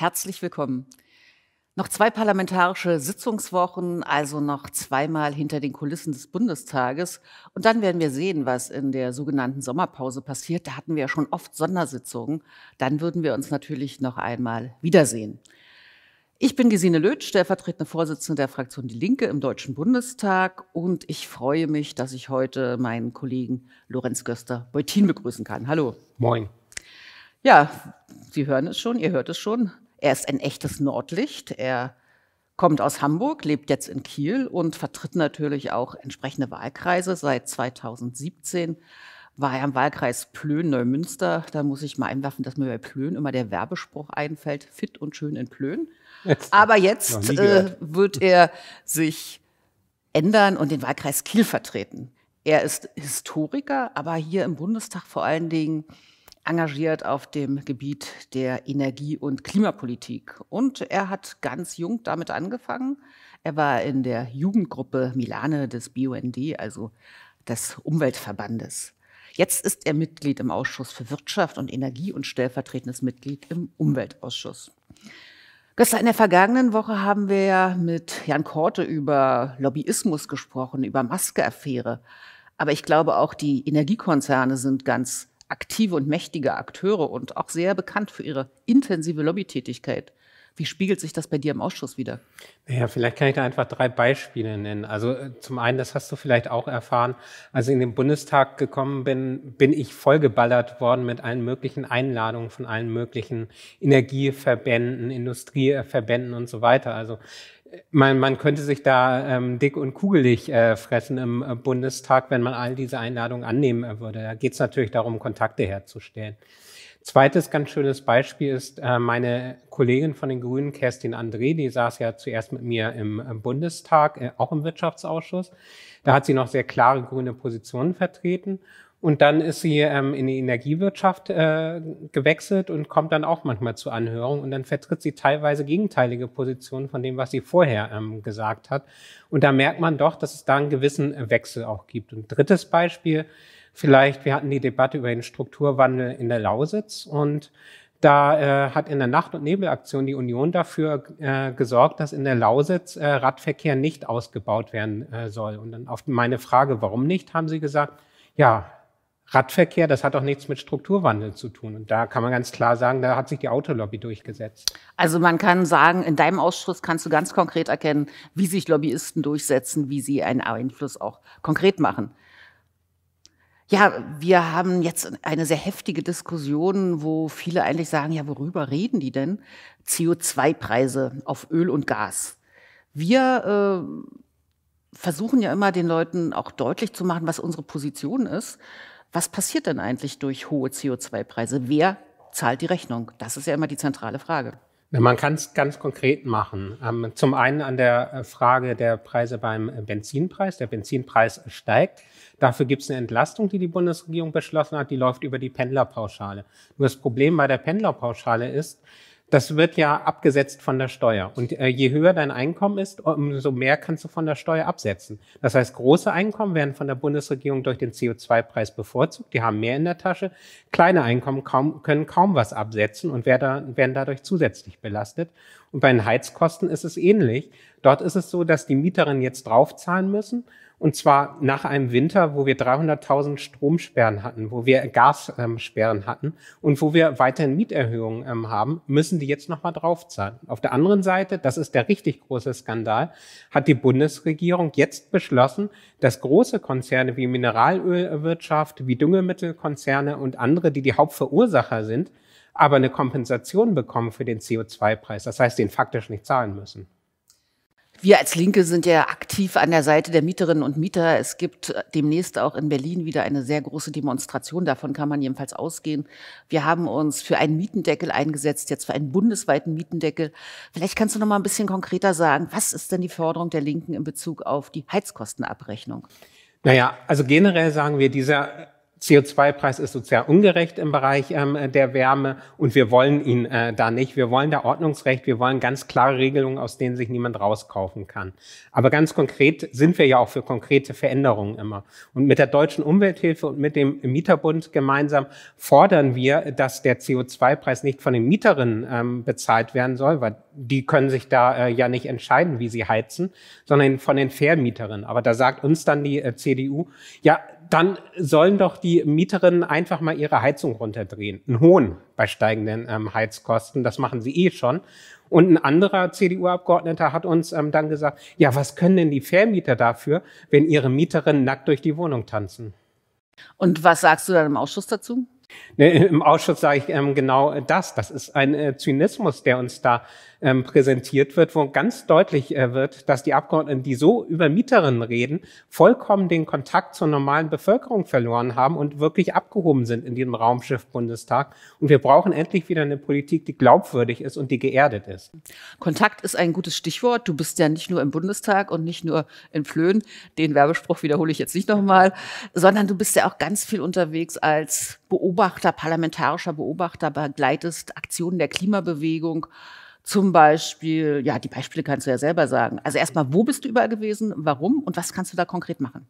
Herzlich willkommen. Noch zwei parlamentarische Sitzungswochen, also noch zweimal hinter den Kulissen des Bundestages. Und dann werden wir sehen, was in der sogenannten Sommerpause passiert. Da hatten wir ja schon oft Sondersitzungen. Dann würden wir uns natürlich noch einmal wiedersehen. Ich bin Gesine Lötsch, stellvertretende Vorsitzende der Fraktion Die Linke im Deutschen Bundestag und ich freue mich, dass ich heute meinen Kollegen Lorenz Göster-Beutin begrüßen kann. Hallo. Moin. Ja, Sie hören es schon, ihr hört es schon. Er ist ein echtes Nordlicht. Er kommt aus Hamburg, lebt jetzt in Kiel und vertritt natürlich auch entsprechende Wahlkreise. Seit 2017 war er im Wahlkreis Plön-Neumünster. Da muss ich mal einwerfen, dass mir bei Plön immer der Werbespruch einfällt, fit und schön in Plön. Jetzt, Aber jetzt äh, wird er sich ändern und den Wahlkreis Kiel vertreten. Er ist Historiker, aber hier im Bundestag vor allen Dingen engagiert auf dem Gebiet der Energie- und Klimapolitik. Und er hat ganz jung damit angefangen. Er war in der Jugendgruppe Milane des BUND, also des Umweltverbandes. Jetzt ist er Mitglied im Ausschuss für Wirtschaft und Energie und stellvertretendes Mitglied im Umweltausschuss. Gestern in der vergangenen Woche haben wir mit Jan Korte über Lobbyismus gesprochen, über Maske-Affäre. Aber ich glaube, auch die Energiekonzerne sind ganz aktive und mächtige Akteure und auch sehr bekannt für ihre intensive Lobbytätigkeit. Wie spiegelt sich das bei dir im Ausschuss wieder? Naja, vielleicht kann ich da einfach drei Beispiele nennen. Also äh, zum einen, das hast du vielleicht auch erfahren, als ich in den Bundestag gekommen bin, bin ich vollgeballert worden mit allen möglichen Einladungen von allen möglichen Energieverbänden, Industrieverbänden und so weiter. Also man, man könnte sich da ähm, dick und kugelig äh, fressen im äh, Bundestag, wenn man all diese Einladungen annehmen äh, würde. Da geht es natürlich darum, Kontakte herzustellen. Zweites ganz schönes Beispiel ist äh, meine Kollegin von den Grünen, Kerstin André, die saß ja zuerst mit mir im, im äh, Bundestag, äh, auch im Wirtschaftsausschuss. Da hat sie noch sehr klare grüne Positionen vertreten. Und dann ist sie ähm, in die Energiewirtschaft äh, gewechselt und kommt dann auch manchmal zu Anhörungen. Und dann vertritt sie teilweise gegenteilige Positionen von dem, was sie vorher ähm, gesagt hat. Und da merkt man doch, dass es da einen gewissen Wechsel auch gibt. Und drittes Beispiel vielleicht, wir hatten die Debatte über den Strukturwandel in der Lausitz. Und da äh, hat in der Nacht- und Nebelaktion die Union dafür äh, gesorgt, dass in der Lausitz äh, Radverkehr nicht ausgebaut werden äh, soll. Und dann auf meine Frage, warum nicht, haben sie gesagt, ja, Radverkehr, das hat auch nichts mit Strukturwandel zu tun. Und da kann man ganz klar sagen, da hat sich die Autolobby durchgesetzt. Also man kann sagen, in deinem Ausschuss kannst du ganz konkret erkennen, wie sich Lobbyisten durchsetzen, wie sie einen Einfluss auch konkret machen. Ja, wir haben jetzt eine sehr heftige Diskussion, wo viele eigentlich sagen, ja, worüber reden die denn? CO2-Preise auf Öl und Gas. Wir äh, versuchen ja immer den Leuten auch deutlich zu machen, was unsere Position ist. Was passiert denn eigentlich durch hohe CO2-Preise? Wer zahlt die Rechnung? Das ist ja immer die zentrale Frage. Man kann es ganz konkret machen. Ähm, zum einen an der äh, Frage der Preise beim äh, Benzinpreis. Der Benzinpreis steigt. Dafür gibt es eine Entlastung, die die Bundesregierung beschlossen hat. Die läuft über die Pendlerpauschale. Nur das Problem bei der Pendlerpauschale ist, das wird ja abgesetzt von der Steuer. Und äh, je höher dein Einkommen ist, umso mehr kannst du von der Steuer absetzen. Das heißt, große Einkommen werden von der Bundesregierung durch den CO2-Preis bevorzugt. Die haben mehr in der Tasche. Kleine Einkommen kaum, können kaum was absetzen und werden dadurch zusätzlich belastet. Und bei den Heizkosten ist es ähnlich. Dort ist es so, dass die Mieterinnen jetzt draufzahlen müssen und zwar nach einem Winter, wo wir 300.000 Stromsperren hatten, wo wir Gassperren ähm, hatten und wo wir weiterhin Mieterhöhungen ähm, haben, müssen die jetzt nochmal draufzahlen. Auf der anderen Seite, das ist der richtig große Skandal, hat die Bundesregierung jetzt beschlossen, dass große Konzerne wie Mineralölwirtschaft, wie Düngemittelkonzerne und andere, die die Hauptverursacher sind, aber eine Kompensation bekommen für den CO2-Preis. Das heißt, den faktisch nicht zahlen müssen. Wir als Linke sind ja aktiv an der Seite der Mieterinnen und Mieter. Es gibt äh, demnächst auch in Berlin wieder eine sehr große Demonstration. Davon kann man jedenfalls ausgehen. Wir haben uns für einen Mietendeckel eingesetzt, jetzt für einen bundesweiten Mietendeckel. Vielleicht kannst du noch mal ein bisschen konkreter sagen, was ist denn die Forderung der Linken in Bezug auf die Heizkostenabrechnung? Naja, also generell sagen wir, dieser CO2-Preis ist sozial ungerecht im Bereich ähm, der Wärme und wir wollen ihn äh, da nicht. Wir wollen da Ordnungsrecht, wir wollen ganz klare Regelungen, aus denen sich niemand rauskaufen kann. Aber ganz konkret sind wir ja auch für konkrete Veränderungen immer. Und mit der Deutschen Umwelthilfe und mit dem Mieterbund gemeinsam fordern wir, dass der CO2-Preis nicht von den Mieterinnen ähm, bezahlt werden soll, weil die können sich da äh, ja nicht entscheiden, wie sie heizen, sondern von den Vermieterinnen. Aber da sagt uns dann die äh, CDU, ja, dann sollen doch die Mieterinnen einfach mal ihre Heizung runterdrehen. Einen hohen bei steigenden ähm, Heizkosten, das machen sie eh schon. Und ein anderer CDU-Abgeordneter hat uns ähm, dann gesagt, ja, was können denn die Vermieter dafür, wenn ihre Mieterinnen nackt durch die Wohnung tanzen? Und was sagst du dann im Ausschuss dazu? Nee, Im Ausschuss sage ich ähm, genau das. Das ist ein äh, Zynismus, der uns da ähm, präsentiert wird, wo ganz deutlich äh, wird, dass die Abgeordneten, die so über Mieterinnen reden, vollkommen den Kontakt zur normalen Bevölkerung verloren haben und wirklich abgehoben sind in diesem Raumschiff Bundestag. Und wir brauchen endlich wieder eine Politik, die glaubwürdig ist und die geerdet ist. Kontakt ist ein gutes Stichwort. Du bist ja nicht nur im Bundestag und nicht nur in Flöhen. Den Werbespruch wiederhole ich jetzt nicht nochmal, sondern du bist ja auch ganz viel unterwegs als Beobachter Beobachter, parlamentarischer Beobachter, begleitest Aktionen der Klimabewegung. Zum Beispiel, ja, die Beispiele kannst du ja selber sagen. Also erstmal, wo bist du überall gewesen, warum und was kannst du da konkret machen?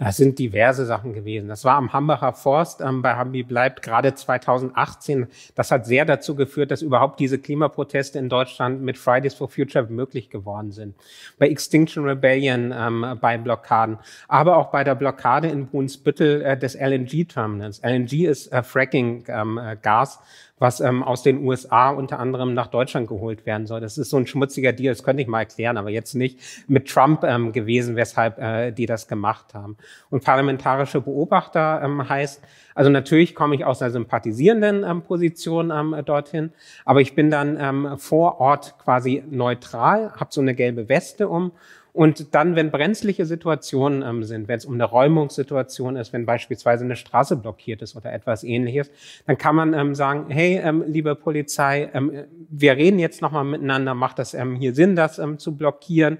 Das sind diverse Sachen gewesen. Das war am Hambacher Forst, ähm, bei Hambi bleibt gerade 2018. Das hat sehr dazu geführt, dass überhaupt diese Klimaproteste in Deutschland mit Fridays for Future möglich geworden sind. Bei Extinction Rebellion, ähm, bei Blockaden, aber auch bei der Blockade in Brunsbüttel äh, des LNG-Terminals. LNG ist äh, Fracking-Gas. Ähm, äh, was ähm, aus den USA unter anderem nach Deutschland geholt werden soll. Das ist so ein schmutziger Deal, das könnte ich mal erklären, aber jetzt nicht mit Trump ähm, gewesen, weshalb äh, die das gemacht haben und parlamentarische Beobachter ähm, heißt. Also natürlich komme ich aus einer sympathisierenden ähm, Position ähm, dorthin, aber ich bin dann ähm, vor Ort quasi neutral, habe so eine gelbe Weste um und dann, wenn brenzliche Situationen ähm, sind, wenn es um eine Räumungssituation ist, wenn beispielsweise eine Straße blockiert ist oder etwas ähnliches, dann kann man ähm, sagen, hey, ähm, liebe Polizei, ähm, wir reden jetzt nochmal miteinander, macht das ähm, hier Sinn, das ähm, zu blockieren?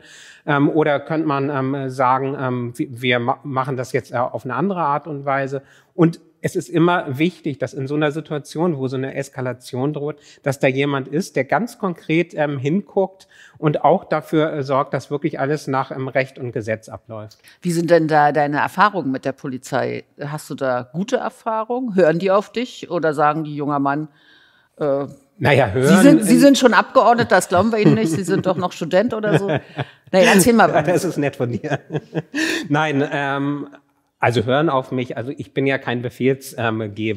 oder könnte man sagen, wir ma machen das jetzt äh, auf eine andere Art und Weise? Und es ist immer wichtig, dass in so einer Situation, wo so eine Eskalation droht, dass da jemand ist, der ganz konkret ähm, hinguckt und auch dafür äh, sorgt, dass wirklich alles nach ähm, Recht und Gesetz abläuft. Wie sind denn da deine Erfahrungen mit der Polizei? Hast du da gute Erfahrungen? Hören die auf dich oder sagen die junger Mann, äh, naja, hören. Sie sind, Sie sind schon Abgeordneter, das glauben wir Ihnen nicht. Sie sind doch noch Student oder so. Nein, erzähl mal. Ja, das ist nett von dir. Nein, ähm, also hören auf mich, also ich bin ja kein Befehlsgeber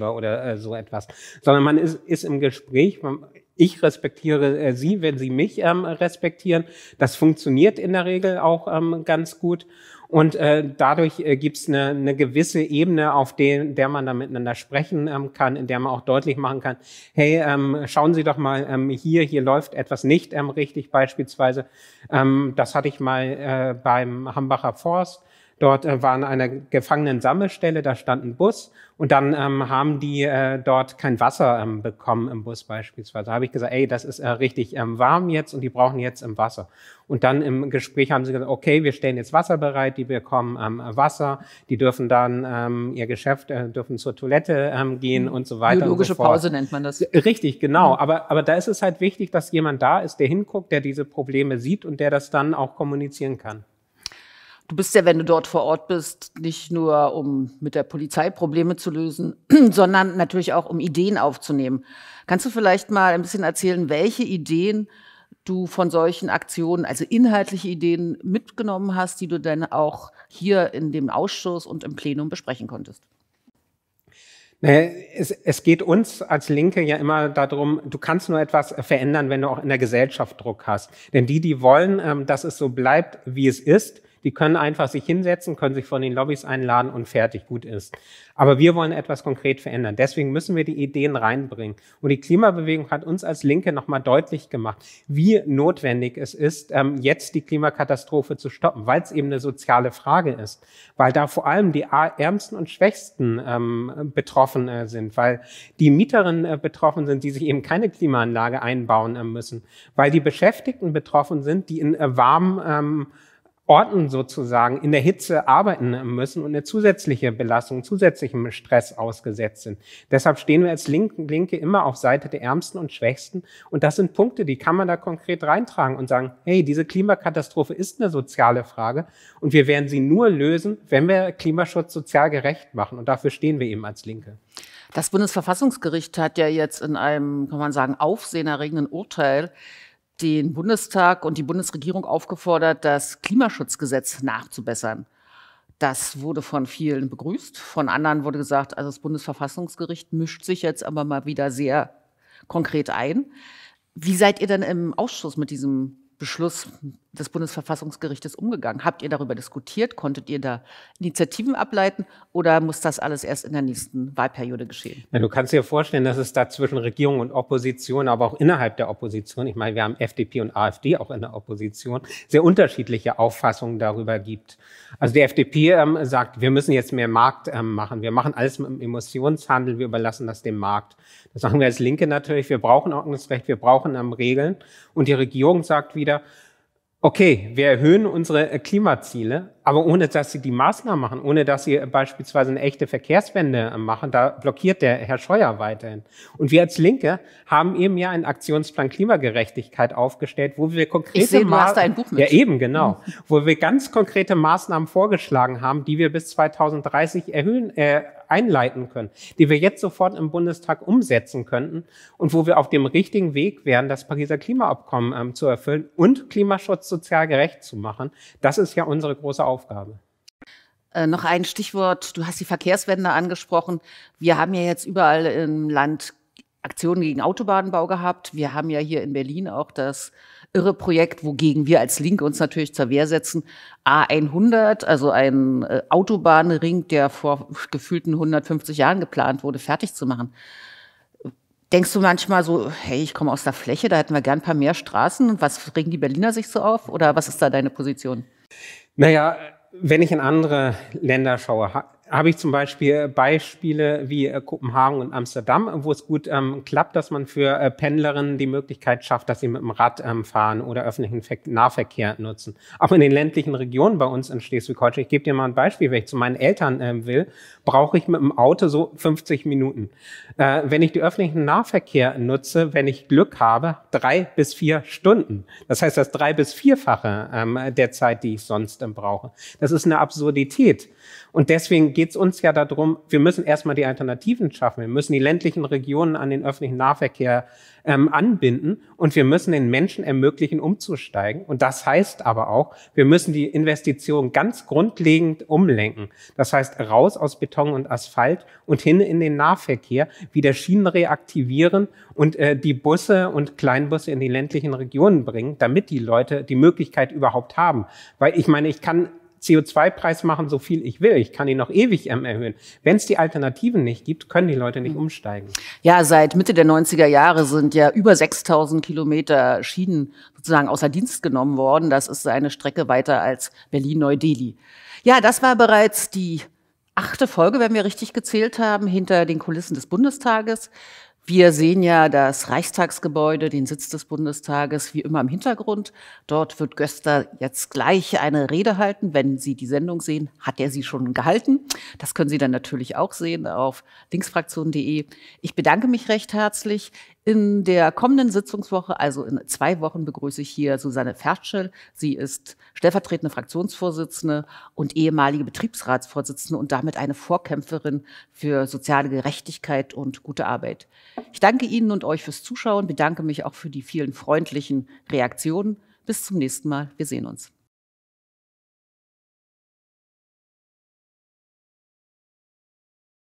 ähm, oder äh, so etwas, sondern man ist, ist im Gespräch, ich respektiere äh, Sie, wenn Sie mich ähm, respektieren. Das funktioniert in der Regel auch ähm, ganz gut. Und äh, dadurch äh, gibt es eine, eine gewisse Ebene, auf den, der man da miteinander sprechen ähm, kann, in der man auch deutlich machen kann, hey, ähm, schauen Sie doch mal ähm, hier, hier läuft etwas nicht ähm, richtig beispielsweise. Ähm, das hatte ich mal äh, beim Hambacher Forst Dort äh, war eine Gefangenen-Sammelstelle, da stand ein Bus und dann ähm, haben die äh, dort kein Wasser ähm, bekommen im Bus beispielsweise. Da habe ich gesagt, ey, das ist äh, richtig ähm, warm jetzt und die brauchen jetzt im ähm, Wasser. Und dann im Gespräch haben sie gesagt, okay, wir stellen jetzt Wasser bereit, die bekommen ähm, Wasser, die dürfen dann ähm, ihr Geschäft, äh, dürfen zur Toilette ähm, gehen mhm. und so weiter. Biologische so Pause nennt man das. Richtig, genau. Mhm. Aber, aber da ist es halt wichtig, dass jemand da ist, der hinguckt, der diese Probleme sieht und der das dann auch kommunizieren kann. Du bist ja, wenn du dort vor Ort bist, nicht nur um mit der Polizei Probleme zu lösen, sondern natürlich auch um Ideen aufzunehmen. Kannst du vielleicht mal ein bisschen erzählen, welche Ideen du von solchen Aktionen, also inhaltliche Ideen mitgenommen hast, die du dann auch hier in dem Ausschuss und im Plenum besprechen konntest? Es, es geht uns als Linke ja immer darum, du kannst nur etwas verändern, wenn du auch in der Gesellschaft Druck hast. Denn die, die wollen, ähm, dass es so bleibt, wie es ist, die können einfach sich hinsetzen, können sich von den Lobbys einladen und fertig, gut ist. Aber wir wollen etwas konkret verändern. Deswegen müssen wir die Ideen reinbringen. Und die Klimabewegung hat uns als Linke nochmal deutlich gemacht, wie notwendig es ist, ähm, jetzt die Klimakatastrophe zu stoppen, weil es eben eine soziale Frage ist, weil da vor allem die Ärmsten und Schwächsten ähm, betroffen äh, sind, weil die Mieterinnen äh, betroffen sind, die sich eben keine Klimaanlage einbauen äh, müssen, weil die Beschäftigten betroffen sind, die in warmen ähm, Orten sozusagen in der Hitze arbeiten müssen und eine zusätzliche Belastung, zusätzlichem Stress ausgesetzt sind. Deshalb stehen wir als Linke immer auf Seite der Ärmsten und Schwächsten. Und das sind Punkte, die kann man da konkret reintragen und sagen, hey, diese Klimakatastrophe ist eine soziale Frage und wir werden sie nur lösen, wenn wir Klimaschutz sozial gerecht machen. Und dafür stehen wir eben als Linke. Das Bundesverfassungsgericht hat ja jetzt in einem, kann man sagen, aufsehenerregenden Urteil den Bundestag und die Bundesregierung aufgefordert, das Klimaschutzgesetz nachzubessern. Das wurde von vielen begrüßt. Von anderen wurde gesagt, also das Bundesverfassungsgericht mischt sich jetzt aber mal wieder sehr konkret ein. Wie seid ihr denn im Ausschuss mit diesem Beschluss des Bundesverfassungsgerichtes umgegangen? Habt ihr darüber diskutiert? Konntet ihr da Initiativen ableiten oder muss das alles erst in der nächsten Wahlperiode geschehen? Ja, du kannst dir vorstellen, dass es da zwischen Regierung und Opposition, aber auch innerhalb der Opposition, ich meine, wir haben FDP und AfD auch in der Opposition, sehr unterschiedliche Auffassungen darüber gibt. Also die FDP ähm, sagt, wir müssen jetzt mehr Markt ähm, machen. Wir machen alles mit dem Emotionshandel, wir überlassen das dem Markt. Das sagen wir als Linke natürlich. Wir brauchen Ordnungsrecht, wir brauchen ähm, Regeln. Und die Regierung sagt wieder, okay, wir erhöhen unsere äh, Klimaziele, aber ohne dass sie die Maßnahmen machen, ohne dass sie äh, beispielsweise eine echte Verkehrswende äh, machen, da blockiert der Herr Scheuer weiterhin. Und wir als Linke haben eben ja einen Aktionsplan Klimagerechtigkeit aufgestellt, wo wir konkrete ich Ja, eben, genau. Wo wir ganz konkrete Maßnahmen vorgeschlagen haben, die wir bis 2030 erhöhen, äh, einleiten können, die wir jetzt sofort im Bundestag umsetzen könnten und wo wir auf dem richtigen Weg wären, das Pariser Klimaabkommen ähm, zu erfüllen und Klimaschutz sozial gerecht zu machen. Das ist ja unsere große Aufgabe. Aufgabe. Äh, noch ein Stichwort. Du hast die Verkehrswende angesprochen. Wir haben ja jetzt überall im Land Aktionen gegen Autobahnbau gehabt. Wir haben ja hier in Berlin auch das Irre-Projekt, wogegen wir als Linke uns natürlich zur Wehr setzen. A100, also ein äh, Autobahnring, der vor gefühlten 150 Jahren geplant wurde, fertig zu machen. Denkst du manchmal so, hey, ich komme aus der Fläche, da hätten wir gern ein paar mehr Straßen. Was regen die Berliner sich so auf? Oder was ist da deine Position? Naja, wenn ich in andere Länder schaue, habe ich zum Beispiel Beispiele wie äh, Kopenhagen und Amsterdam, wo es gut ähm, klappt, dass man für äh, Pendlerinnen die Möglichkeit schafft, dass sie mit dem Rad ähm, fahren oder öffentlichen Ver Nahverkehr nutzen. Auch in den ländlichen Regionen bei uns in Schleswig-Holstein, ich gebe dir mal ein Beispiel, wenn ich zu meinen Eltern äh, will, brauche ich mit dem Auto so 50 Minuten. Äh, wenn ich den öffentlichen Nahverkehr nutze, wenn ich Glück habe, drei bis vier Stunden. Das heißt, das drei bis vierfache ähm, der Zeit, die ich sonst ähm, brauche. Das ist eine Absurdität. Und deswegen geht geht es uns ja darum, wir müssen erstmal die Alternativen schaffen. Wir müssen die ländlichen Regionen an den öffentlichen Nahverkehr ähm, anbinden und wir müssen den Menschen ermöglichen, umzusteigen. Und das heißt aber auch, wir müssen die Investitionen ganz grundlegend umlenken. Das heißt, raus aus Beton und Asphalt und hin in den Nahverkehr, wieder Schienen reaktivieren und äh, die Busse und Kleinbusse in die ländlichen Regionen bringen, damit die Leute die Möglichkeit überhaupt haben. Weil ich meine, ich kann CO2-Preis machen, so viel ich will. Ich kann ihn noch ewig erhöhen. Wenn es die Alternativen nicht gibt, können die Leute nicht mhm. umsteigen. Ja, seit Mitte der 90er Jahre sind ja über 6000 Kilometer Schienen sozusagen außer Dienst genommen worden. Das ist eine Strecke weiter als Berlin-Neu-Delhi. Ja, das war bereits die achte Folge, wenn wir richtig gezählt haben, hinter den Kulissen des Bundestages. Wir sehen ja das Reichstagsgebäude, den Sitz des Bundestages, wie immer im Hintergrund. Dort wird Göster jetzt gleich eine Rede halten. Wenn Sie die Sendung sehen, hat er sie schon gehalten. Das können Sie dann natürlich auch sehen auf linksfraktion.de. Ich bedanke mich recht herzlich. In der kommenden Sitzungswoche, also in zwei Wochen, begrüße ich hier Susanne Fertschel. Sie ist stellvertretende Fraktionsvorsitzende und ehemalige Betriebsratsvorsitzende und damit eine Vorkämpferin für soziale Gerechtigkeit und gute Arbeit. Ich danke Ihnen und euch fürs Zuschauen, bedanke mich auch für die vielen freundlichen Reaktionen. Bis zum nächsten Mal. Wir sehen uns.